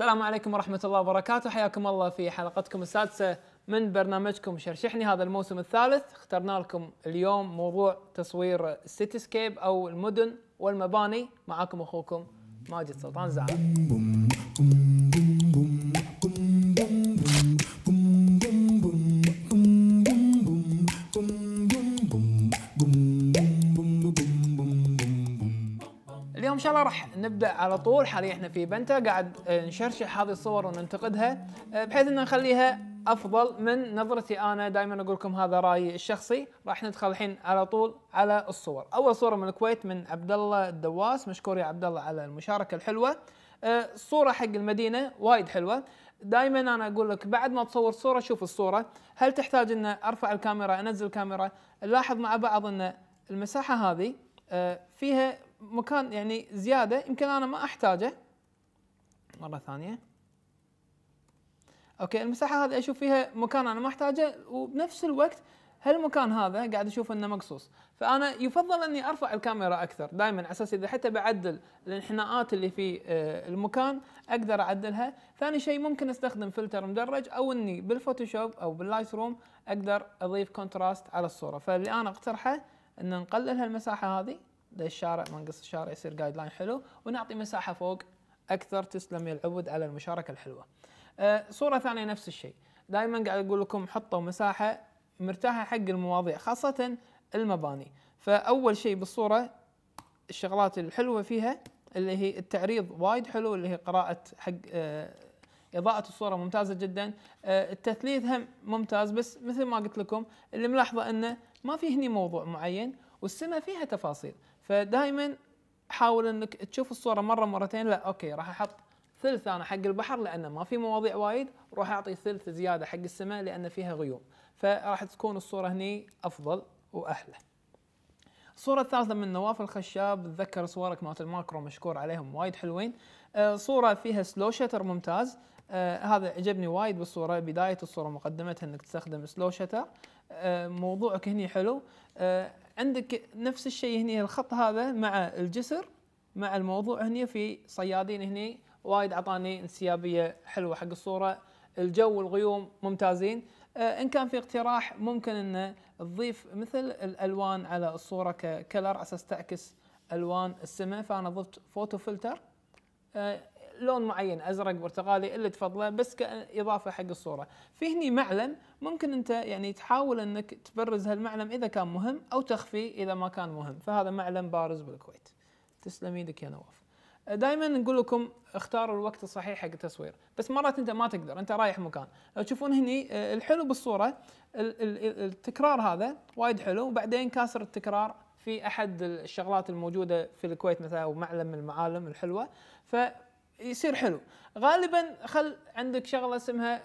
السلام عليكم ورحمة الله وبركاته حياكم الله في حلقتكم السادسة من برنامجكم شرشحني هذا الموسم الثالث اخترنا لكم اليوم موضوع تصوير السيتي سكيب أو المدن والمباني معاكم أخوكم ماجد سلطان زعل راح نبدا على طول حاليا احنا في بنتا قاعد نشرشح هذه الصور وننتقدها بحيث ان نخليها افضل من نظرتي انا دائما اقول لكم هذا رايي الشخصي راح ندخل الحين على طول على الصور اول صوره من الكويت من عبد الله الدواس مشكور يا عبد الله على المشاركه الحلوه الصوره أه، حق المدينه وايد حلوه دائما انا اقول لك بعد ما تصور صوره شوف الصوره هل تحتاج ان ارفع الكاميرا انزل الكاميرا نلاحظ مع بعض ان المساحه هذه أه، فيها مكان يعني زياده يمكن انا ما احتاجه مره ثانيه اوكي المساحه هذه اشوف فيها مكان انا ما احتاجه وبنفس الوقت هالمكان هذا قاعد اشوف انه مقصوص فانا يفضل اني ارفع الكاميرا اكثر دائما على اساس اذا حتى بعدل الانحناءات اللي في آه، المكان اقدر اعدلها ثاني شيء ممكن استخدم فلتر مدرج او اني بالفوتوشوب او باللايت روم اقدر اضيف كونتراست على الصوره فاللي انا اقترحه ان نقلل هالمساحه هذه ما منقص الشارع يصير جايد لاين حلو ونعطي مساحه فوق اكثر تسلم يا العبود على المشاركه الحلوه. أه صوره ثانيه نفس الشيء، دائما قاعد اقول لكم حطوا مساحه مرتاحه حق المواضيع خاصه المباني، فاول شيء بالصوره الشغلات الحلوه فيها اللي هي التعريض وايد حلو اللي هي قراءه حق أه اضاءه الصوره ممتازه جدا، أه التثليث هم ممتاز بس مثل ما قلت لكم اللي ملاحظه انه ما في هني موضوع معين والسماء فيها تفاصيل، فدائما حاول انك تشوف الصوره مره مرتين لا اوكي راح احط ثلث انا حق البحر لان ما في مواضيع وايد وراح اعطي ثلث زياده حق السماء لان فيها غيوم فراح تكون الصوره هني افضل واحلى. الصوره الثالثه من نواف الخشاب اتذكر صورك مالت الماكرو مشكور عليهم وايد حلوين آه، صوره فيها سلو شتر ممتاز آه، هذا عجبني وايد بالصوره بدايه الصوره مقدمتها انك تستخدم سلو شتر آه، موضوعك هني حلو عندك نفس الشيء هنا الخط هذا مع الجسر مع الموضوع هنا في صيادين هنا وايد اعطاني انسيابيه حلوه حق الصوره الجو والغيوم ممتازين آه، ان كان في اقتراح ممكن ان تضيف مثل الالوان على الصوره ككلر اساس تعكس الوان السماء فانا ضفت فوتو فلتر لون معين ازرق برتقالي اللي تفضله بس كاضافه حق الصوره في هني معلم ممكن انت يعني تحاول انك تبرز هالمعلم اذا كان مهم او تخفي اذا ما كان مهم فهذا معلم بارز بالكويت تسلم ايدك يا نواف دائما نقول لكم اختاروا الوقت الصحيح حق التصوير بس مرات انت ما تقدر انت رايح مكان لو تشوفون هني آه، الحلو بالصوره التكرار هذا وايد حلو وبعدين كاسر التكرار في احد الشغلات الموجوده في الكويت مثلا او معلم من المعالم الحلوه ف يصير حلو غالبا خل عندك شغله اسمها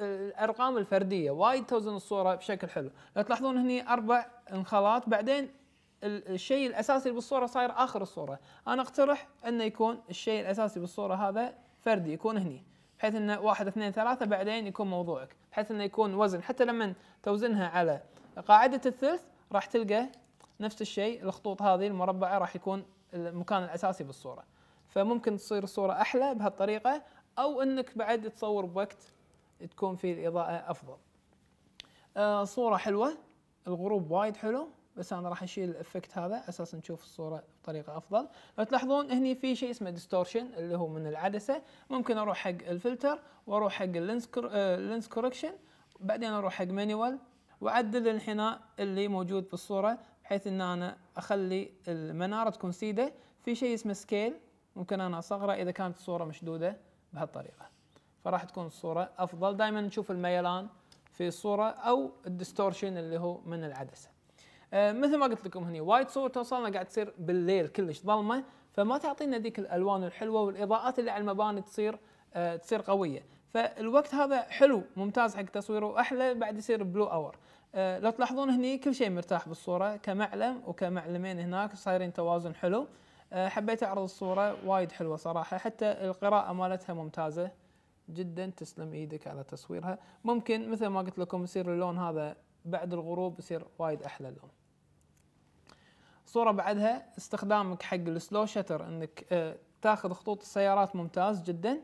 الارقام الفرديه وايد توزن الصوره بشكل حلو لو تلاحظون هني اربع انخلاط بعدين الشيء الاساسي بالصوره صاير اخر الصوره انا اقترح انه يكون الشيء الاساسي بالصوره هذا فردي يكون هني بحيث انه واحد اثنين ثلاثه بعدين يكون موضوعك بحيث انه يكون وزن حتى لما توزنها على قاعده الثلث راح تلقى نفس الشيء الخطوط هذه المربعه راح يكون المكان الاساسي بالصوره فممكن تصير الصوره احلى بهالطريقه او انك بعد تصور بوقت تكون فيه الاضاءه افضل آه صوره حلوه الغروب وايد حلو بس انا راح اشيل الافكت هذا اساس نشوف الصوره بطريقه افضل لو تلاحظون هني في شيء اسمه ديستورشن اللي هو من العدسه ممكن اروح حق الفلتر واروح حق اللينس اللينس آه، كوركشن بعدين اروح حق مانيوال واعدل الانحناء اللي موجود بالصوره بحيث ان انا اخلي المناره تكون سيده في شيء اسمه سكيل ممكن انا اصغره اذا كانت الصوره مشدوده بهالطريقه فراح تكون الصوره افضل دائما نشوف الميلان في الصوره او الديستورشن اللي هو من العدسه آه مثل ما قلت لكم هني وايد صور توصلنا قاعد تصير بالليل كلش ظلمه فما تعطينا ذيك الالوان الحلوه والاضاءات اللي على المباني تصير آه تصير قويه فالوقت هذا حلو ممتاز حق تصويره واحلى بعد يصير بلو اور آه لو تلاحظون هني كل شيء مرتاح بالصوره كمعلم وكمعلمين هناك صايرين توازن حلو آه، حبيت اعرض الصوره وايد حلوه صراحه حتى القراءه مالتها ممتازه جدا تسلم ايدك على تصويرها ممكن مثل ما قلت لكم يصير اللون هذا بعد الغروب يصير وايد احلى لون صورة بعدها استخدامك حق السلو شتر انك آه، تاخذ خطوط السيارات ممتاز جدا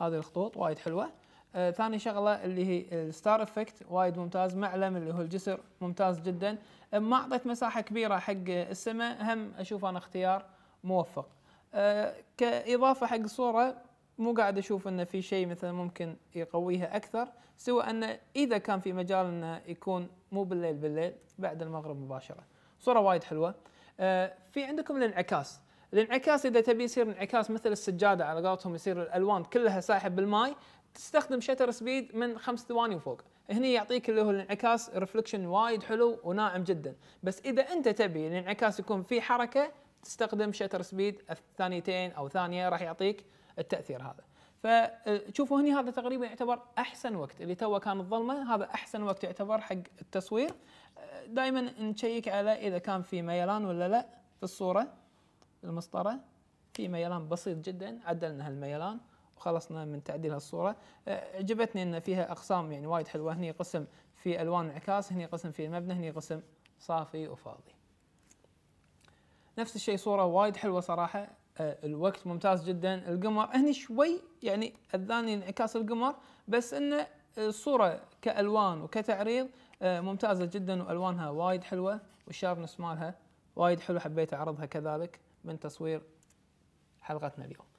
هذه الخطوط وايد حلوه آه، ثاني شغله اللي هي الستار افكت وايد ممتاز معلم اللي هو الجسر ممتاز جدا آه، ما اعطيت مساحه كبيره حق السماء هم اشوف انا اختيار موفق آه، كاضافه حق الصوره مو قاعد اشوف انه في شيء مثلا ممكن يقويها اكثر سوى انه اذا كان في مجال انه يكون مو بالليل بالليل بعد المغرب مباشره صوره وايد حلوه في عندكم الانعكاس الانعكاس اذا تبي يصير انعكاس مثل السجاده على قولتهم يصير الالوان كلها ساحب بالماي تستخدم شتر سبيد من خمس ثواني وفوق هنا يعطيك اللي هو الانعكاس ريفلكشن وايد حلو وناعم جدا بس اذا انت تبي الانعكاس يكون في حركه تستخدم شتر سبيد ثانيتين او ثانيه راح يعطيك التاثير هذا فشوفوا هني هذا تقريبا يعتبر احسن وقت اللي توه كان الظلمه هذا احسن وقت يعتبر حق التصوير دائما نشيك على اذا كان في ميلان ولا لا في الصوره المسطره في ميلان بسيط جدا عدلنا هالميلان خلصنا من تعديل هالصوره أه، عجبتني ان فيها اقسام يعني وايد حلوه هني قسم في الوان انعكاس هني قسم في المبنى هني قسم صافي وفاضي نفس الشيء صوره وايد حلوه صراحه أه، الوقت ممتاز جدا القمر هني شوي يعني اذاني انعكاس القمر بس انه الصوره كالوان وكتعريض أه، ممتازه جدا والوانها وايد حلوه والشارنس مالها وايد حلو حبيت اعرضها كذلك من تصوير حلقتنا اليوم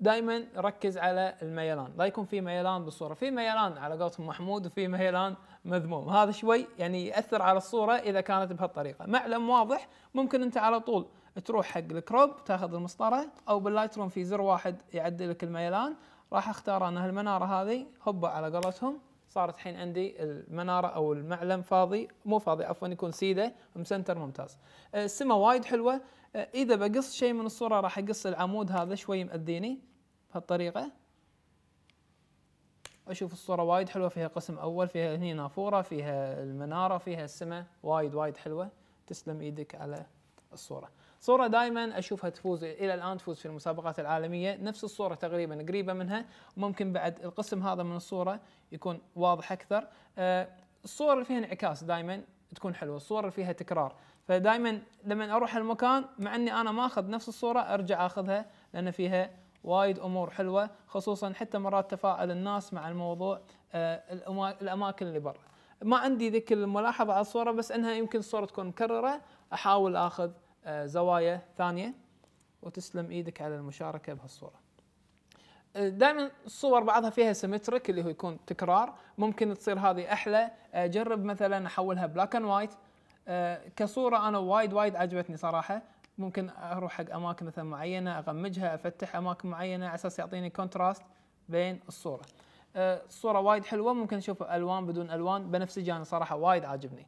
دائما ركز على الميلان لا يكون في ميلان بالصوره في ميلان على قولتهم محمود وفي ميلان مذموم هذا شوي يعني ياثر على الصوره اذا كانت بهالطريقه معلم واضح ممكن انت على طول تروح حق الكروب تاخذ المسطره او باللايت روم في زر واحد يعدل لك الميلان راح اختار انا هالمناره هذه هبه على قولتهم صارت الحين عندي المناره او المعلم فاضي مو فاضي عفوا يكون سيده مسنتر ممتاز السماء أه، وايد حلوه أه، اذا بقص شيء من الصوره راح اقص العمود هذا شوي مأذيني بهالطريقه اشوف الصوره وايد حلوه فيها قسم اول فيها هني نافوره فيها المناره فيها السماء وايد وايد حلوه تسلم ايدك على الصوره صورة دائما اشوفها تفوز الى الان تفوز في المسابقات العالمية نفس الصورة تقريبا قريبة منها ممكن بعد القسم هذا من الصورة يكون واضح اكثر آه، الصور اللي فيها انعكاس دائما تكون حلوه، الصور اللي فيها تكرار، فدائما لما اروح المكان مع اني انا ما اخذ نفس الصوره ارجع اخذها لان فيها وايد امور حلوه خصوصا حتى مرات تفاعل الناس مع الموضوع آه، الاماكن اللي برا. ما عندي ذيك الملاحظه على الصوره بس انها يمكن الصوره تكون مكرره احاول اخذ آه، زوايا ثانيه وتسلم ايدك على المشاركه بهالصوره. آه، دائما الصور بعضها فيها سيمتريك اللي هو يكون تكرار ممكن تصير هذه احلى اجرب آه، مثلا احولها بلاك اند وايت كصوره انا وايد وايد عجبتني صراحه ممكن اروح حق اماكن مثلا معينه اغمجها افتح اماكن معينه على اساس يعطيني كونتراست بين الصوره. الصوره وايد حلوه ممكن اشوف الوان بدون الوان بنفسجي انا صراحه وايد عاجبني.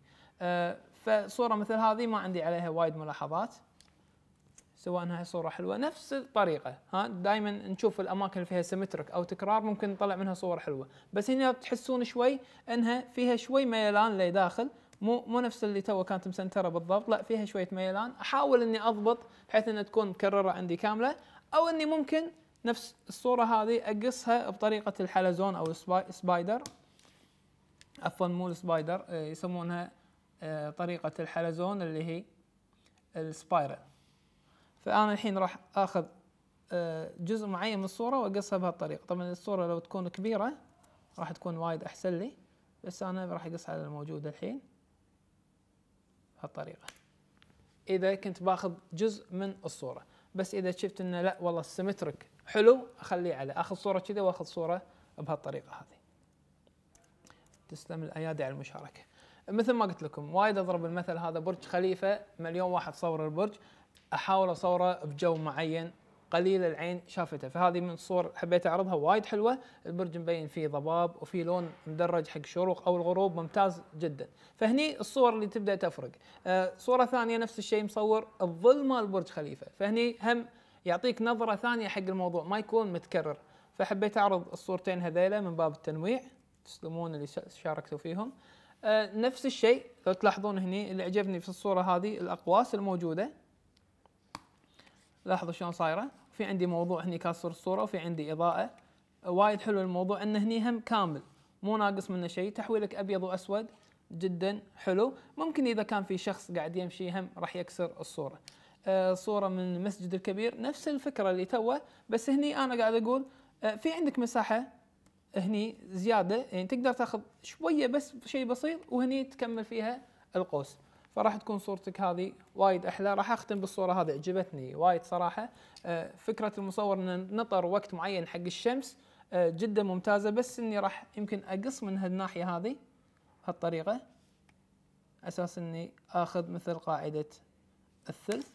فصوره مثل هذه ما عندي عليها وايد ملاحظات سواء انها صوره حلوه نفس الطريقه ها دائما نشوف الاماكن اللي فيها سيمتريك او تكرار ممكن نطلع منها صور حلوه بس هنا تحسون شوي انها فيها شوي ميلان لداخل مو مو نفس اللي تو كانت مسنتره بالضبط لا فيها شويه ميلان احاول اني اضبط بحيث انها تكون مكرره عندي كامله او اني ممكن نفس الصوره هذه اقصها بطريقه الحلزون او السبايدر عفوا مو السبايدر آه، يسمونها آه، طريقة الحلزون اللي هي السبايرال فأنا الحين راح آخذ آه، جزء معين من الصورة وأقصها بهالطريقة طبعا الصورة لو تكون كبيرة راح تكون وايد أحسن لي بس أنا راح أقص على الموجود الحين بهالطريقة إذا كنت باخذ جزء من الصورة بس إذا شفت إنه لا والله السيمترك حلو أخليه على آخذ صورة كذا وآخذ صورة بهالطريقة هذه تسلم الأيادي على المشاركة مثل ما قلت لكم وايد اضرب المثل هذا برج خليفه مليون واحد صور البرج احاول اصوره بجو معين قليل العين شافته فهذه من الصور حبيت اعرضها وايد حلوه البرج مبين فيه ضباب وفي لون مدرج حق الشروق او الغروب ممتاز جدا فهني الصور اللي تبدا تفرق آه صوره ثانيه نفس الشيء مصور الظل مال برج خليفه فهني هم يعطيك نظره ثانيه حق الموضوع ما يكون متكرر فحبيت اعرض الصورتين هذيلا من باب التنويع تسلمون اللي شاركتوا فيهم آه، نفس الشيء لو تلاحظون هني اللي عجبني في الصوره هذه الاقواس الموجوده لاحظوا شلون صايره في عندي موضوع هني كاسر الصوره وفي عندي اضاءه وايد حلو الموضوع انه هني هم كامل مو ناقص منه شيء تحويلك ابيض واسود جدا حلو ممكن اذا كان في شخص قاعد يمشي هم راح يكسر الصوره آه، صوره من المسجد الكبير نفس الفكره اللي توه بس هني انا قاعد اقول آه، في عندك مساحه هني زياده يعني تقدر تاخذ شويه بس شيء بسيط وهني تكمل فيها القوس فراح تكون صورتك هذه وايد احلى راح اختم بالصوره هذه عجبتني وايد صراحه آه، فكره المصور ان نطر وقت معين حق الشمس آه، جدا ممتازه بس اني راح يمكن اقص من هالناحيه هذه هالطريقه اساس اني اخذ مثل قاعده الثلث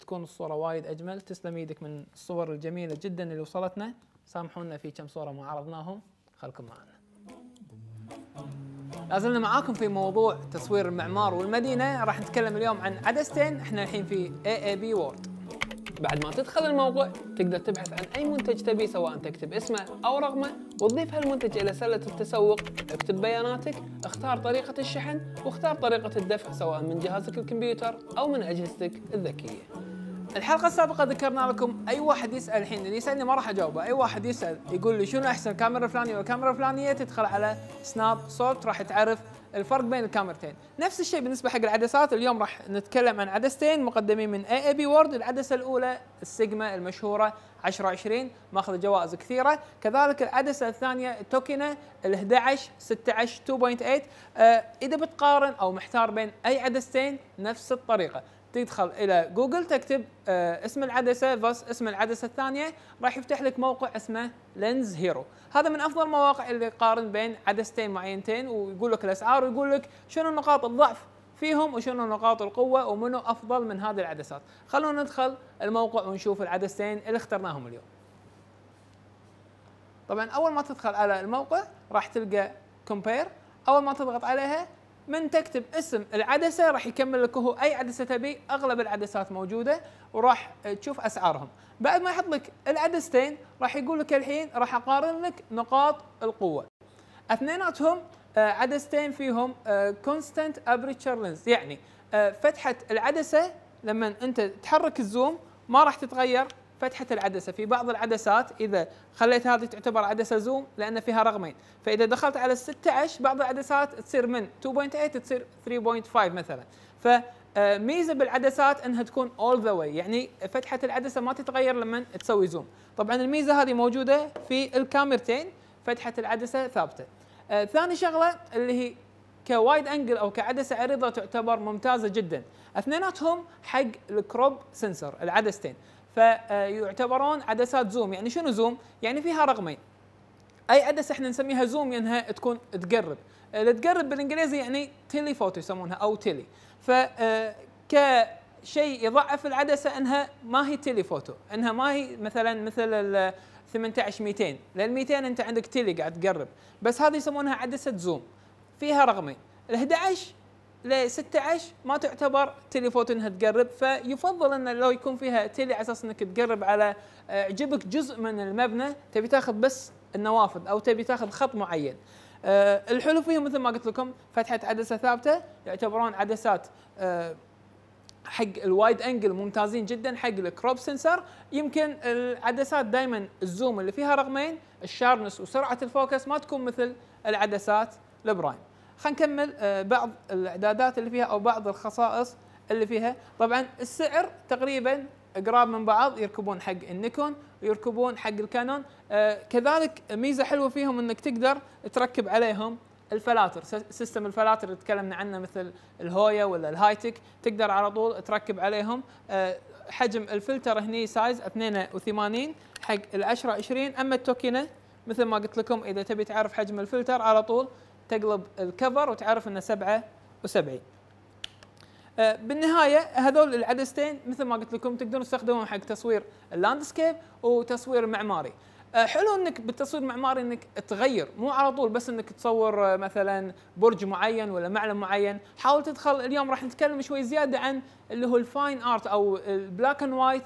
تكون الصوره وايد اجمل تسلم ايدك من الصور الجميله جدا اللي وصلتنا سامحونا في كم صوره ما عرضناهم خلكم معنا لازلنا معاكم في موضوع تصوير المعمار والمدينه راح نتكلم اليوم عن عدستين احنا الحين في اي اي بي وورد بعد ما تدخل الموقع تقدر تبحث عن اي منتج تبي سواء تكتب اسمه او رقمه وتضيف هالمنتج الى سله التسوق اكتب بياناتك اختار طريقه الشحن واختار طريقه الدفع سواء من جهازك الكمبيوتر او من اجهزتك الذكيه الحلقه السابقه ذكرنا لكم اي واحد يسال الحين اللي يسالني ما راح اجاوبه اي واحد يسال يقول لي شنو احسن كاميرا فلانيه والكاميرا الفلانيه تدخل على سناب صوت راح تعرف الفرق بين الكاميرتين نفس الشيء بالنسبه حق العدسات اليوم راح نتكلم عن عدستين مقدمين من اي اي بي وورد العدسه الاولى السيجما المشهوره 1020 ماخذة جوائز كثيره كذلك العدسه الثانيه توكينا ال11 16 2.8 آه اذا بتقارن او محتار بين اي عدستين نفس الطريقه تدخل الى جوجل تكتب آه، اسم العدسه فاس اسم العدسه الثانيه راح يفتح لك موقع اسمه لينز هيرو هذا من افضل المواقع اللي يقارن بين عدستين معينتين ويقول لك الاسعار ويقول لك شنو نقاط الضعف فيهم وشنو نقاط القوه ومنو افضل من هذه العدسات خلونا ندخل الموقع ونشوف العدستين اللي اخترناهم اليوم طبعا اول ما تدخل على الموقع راح تلقى كومبير اول ما تضغط عليها من تكتب اسم العدسه راح يكمل لك هو اي عدسه تبي اغلب العدسات موجوده وراح آه، تشوف اسعارهم بعد ما يحط لك العدستين راح يقول لك الحين راح اقارن لك نقاط القوه اثنيناتهم آه، عدستين فيهم كونستانت ابريتشر لينز يعني آه، فتحه العدسه لما انت تحرك الزوم ما راح تتغير فتحة العدسة في بعض العدسات إذا خليت هذه تعتبر عدسة زوم لأن فيها رقمين فإذا دخلت على 16 بعض العدسات تصير من 2.8 تصير 3.5 مثلا فميزه بالعدسات انها تكون اول ذا واي يعني فتحه العدسه ما تتغير لما تسوي زوم طبعا الميزه هذه موجوده في الكاميرتين فتحه العدسه ثابته آه، ثاني شغله اللي هي كوايد انجل او كعدسه عريضه تعتبر ممتازه جدا اثنيناتهم حق الكروب سنسر العدستين فيعتبرون عدسات زوم يعني شنو زوم يعني فيها رقمين اي عدسه احنا نسميها زوم لانها تكون تقرب اذا آه، تقرب بالانجليزي يعني تيلي فوتو يسمونها او تيلي ف آه، كشيء يضعف العدسه انها ما هي تيلي فوتو انها ما هي مثلا مثل ال 18 200 لان 200 انت عندك تيلي قاعد تقرب بس هذه يسمونها عدسه زوم فيها رقمين ال 11 ل 16 ما تعتبر تيلي فوتو انها تقرب فيفضل ان لو يكون فيها تيلي على اساس انك تقرب على عجبك آه، جزء من المبنى تبي تاخذ بس النوافذ او تبي تاخذ خط معين. آه، الحلو فيهم مثل ما قلت لكم فتحه عدسه ثابته يعتبرون عدسات آه، حق الوايد انجل ممتازين جدا حق الكروب سنسر يمكن العدسات دائما الزوم اللي فيها رقمين الشارنس وسرعه الفوكس ما تكون مثل العدسات البرايم خلينا نكمل آه، بعض الاعدادات اللي فيها او بعض الخصائص اللي فيها طبعا السعر تقريبا قراب من بعض يركبون حق النيكون ويركبون حق الكانون آه، كذلك ميزه حلوه فيهم انك تقدر تركب عليهم الفلاتر سيستم الفلاتر اللي تكلمنا عنه مثل الهويا ولا الهايتك تقدر على طول تركب عليهم آه، حجم الفلتر هني سايز 82 حق ال 10 20 اما التوكينه مثل ما قلت لكم اذا تبي تعرف حجم الفلتر على طول تقلب الكفر وتعرف انه 77 أه، بالنهايه هذول العدستين مثل ما قلت لكم تقدرون تستخدمهم حق تصوير اللاندسكيب وتصوير معماري أه، حلو انك بالتصوير المعماري انك تغير مو على طول بس انك تصور أه، مثلا برج معين ولا معلم معين حاول تدخل اليوم راح نتكلم شوي زياده عن اللي هو الفاين ارت او البلاك اند وايت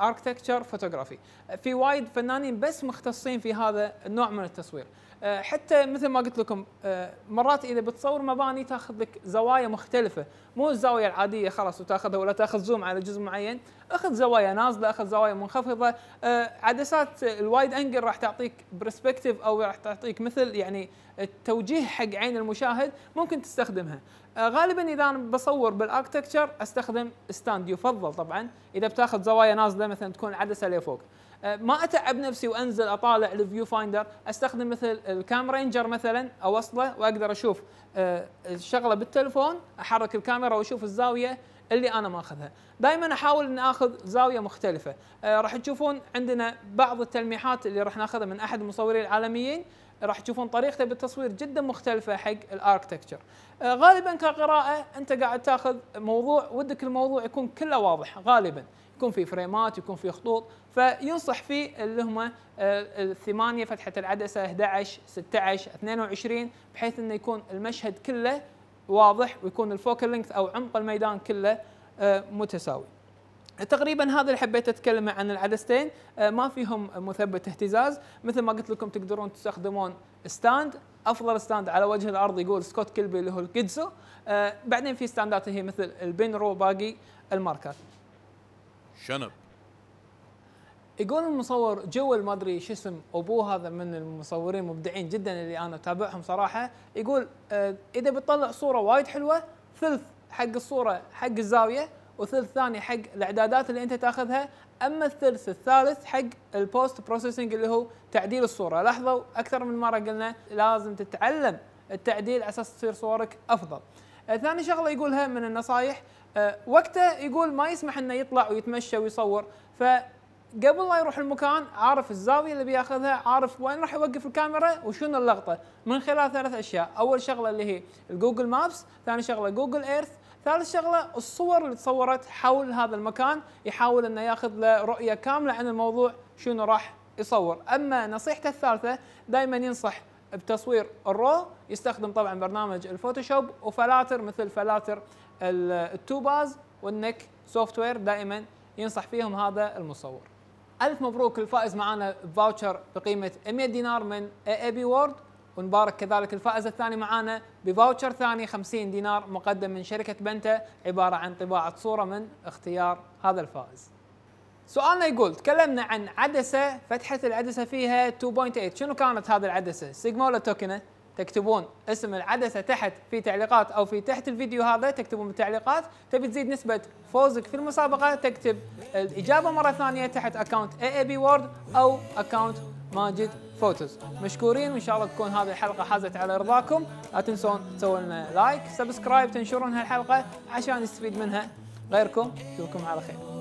اركتكتشر فوتوغرافي في وايد فنانين بس مختصين في هذا النوع من التصوير آه، حتى مثل ما قلت لكم آه، مرات اذا بتصور مباني تاخذ لك زوايا مختلفه مو الزاويه العاديه خلاص وتاخذها ولا تاخذ زوم على جزء معين اخذ زوايا نازله اخذ زوايا منخفضه آه، عدسات الوايد انجل راح تعطيك برسبكتيف او راح تعطيك مثل يعني التوجيه حق عين المشاهد ممكن تستخدمها غالبا اذا انا بصور بالاركتكتشر استخدم ستاند يفضل طبعا اذا بتاخذ زوايا نازله مثلا تكون عدسه لفوق أه، ما اتعب نفسي وانزل اطالع الفيو فايندر استخدم مثل الكام رينجر مثلا اوصله واقدر اشوف أه، الشغله بالتلفون احرك الكاميرا واشوف الزاويه اللي انا ماخذها دائما احاول ان اخذ زاويه مختلفه أه، راح تشوفون عندنا بعض التلميحات اللي راح ناخذها من احد المصورين العالميين راح تشوفون طريقته بالتصوير جدا مختلفه حق الاركتكتشر غالبا كقراءه انت قاعد تاخذ موضوع ودك الموضوع يكون كله واضح غالبا يكون في فريمات يكون في خطوط فينصح فيه اللي هم آه، الثمانية فتحة العدسة 11 16 22 بحيث انه يكون المشهد كله واضح ويكون الفوكال لينث او عمق الميدان كله آه، متساوي تقريبا هذا اللي حبيت اتكلم عن العدستين آه، ما فيهم مثبت اهتزاز مثل ما قلت لكم تقدرون تستخدمون ستاند افضل ستاند على وجه الارض يقول سكوت كيلبي اللي هو الجيتسو بعدين في ستاندات هي مثل البنرو باقي الماركات شنب يقول المصور جول ما ادري شو اسم ابوه هذا من المصورين مبدعين جدا اللي انا اتابعهم صراحه يقول آه، اذا بتطلع صوره وايد حلوه ثلث حق الصوره حق الزاويه وثلث ثاني حق الاعدادات اللي انت تاخذها اما الثلث الثالث حق البوست بروسيسنج اللي هو تعديل الصوره لاحظوا اكثر من مره قلنا لازم تتعلم التعديل على اساس تصير صورك افضل ثاني شغله يقولها من النصائح آه، وقته يقول ما يسمح انه يطلع ويتمشى ويصور ف قبل لا يروح المكان عارف الزاوية اللي بياخذها عارف وين راح يوقف الكاميرا وشنو اللقطة من خلال ثلاث أشياء أول شغلة اللي هي الجوجل مابس ثاني شغلة جوجل ايرث ثالث شغلة الصور اللي تصورت حول هذا المكان يحاول أنه ياخذ له رؤية كاملة عن الموضوع شنو راح يصور أما نصيحته الثالثة دائما ينصح بتصوير الرو يستخدم طبعا برنامج الفوتوشوب وفلاتر مثل فلاتر التوباز والنك سوفت وير دائما ينصح فيهم هذا المصور الف مبروك الفائز معنا بفاوتشر بقيمه 100 دينار من اي بي وورد ونبارك كذلك الفائز الثاني معانا بفاوتشر ثاني 50 دينار مقدم من شركة بنتا عبارة عن طباعة صورة من اختيار هذا الفائز سؤالنا يقول تكلمنا عن عدسه فتحه العدسه فيها 2.8 شنو كانت هذه العدسه سيجما ولا توكنه تكتبون اسم العدسه تحت في تعليقات او في تحت الفيديو هذا تكتبون بالتعليقات تبي تزيد نسبه فوزك في المسابقه تكتب الاجابه مره ثانيه تحت اكونت اي اي بي وورد او اكونت ماجد فوتوز مشكورين وان شاء الله تكون هذه الحلقه حازت على رضاكم لا تنسون تسوون لنا لايك سبسكرايب تنشرون هالحلقه عشان يستفيد منها غيركم نشوفكم على خير